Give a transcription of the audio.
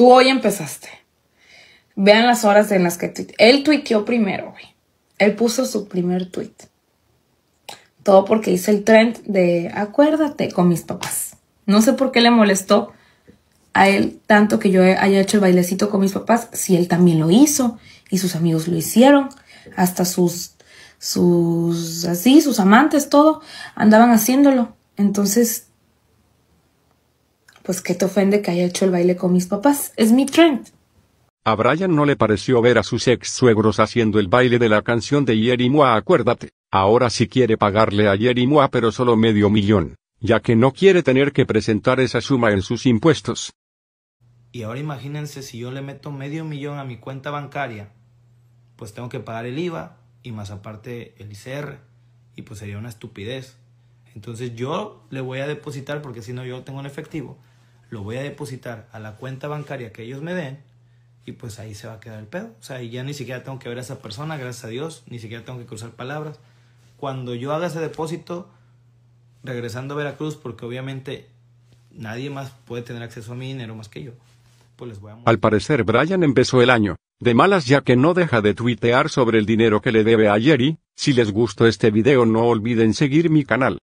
Tú hoy empezaste. Vean las horas en las que él tuiteó primero, güey. Él puso su primer tweet. Todo porque hice el trend de acuérdate con mis papás. No sé por qué le molestó a él tanto que yo haya hecho el bailecito con mis papás, si él también lo hizo y sus amigos lo hicieron, hasta sus sus así, sus amantes, todo, andaban haciéndolo. Entonces pues que te ofende que haya hecho el baile con mis papás. Es mi trend. A Brian no le pareció ver a sus ex suegros haciendo el baile de la canción de Yeri Mua, acuérdate. Ahora sí quiere pagarle a Yeri Mua, pero solo medio millón, ya que no quiere tener que presentar esa suma en sus impuestos. Y ahora imagínense si yo le meto medio millón a mi cuenta bancaria, pues tengo que pagar el IVA y más aparte el ICR, y pues sería una estupidez. Entonces yo le voy a depositar, porque si no yo tengo el efectivo, lo voy a depositar a la cuenta bancaria que ellos me den y pues ahí se va a quedar el pedo. O sea, ya ni siquiera tengo que ver a esa persona, gracias a Dios, ni siquiera tengo que cruzar palabras. Cuando yo haga ese depósito, regresando a Veracruz, porque obviamente nadie más puede tener acceso a mi dinero más que yo, pues les voy a... Al parecer, Brian empezó el año de malas ya que no deja de tuitear sobre el dinero que le debe a Jerry. Si les gustó este video no olviden seguir mi canal.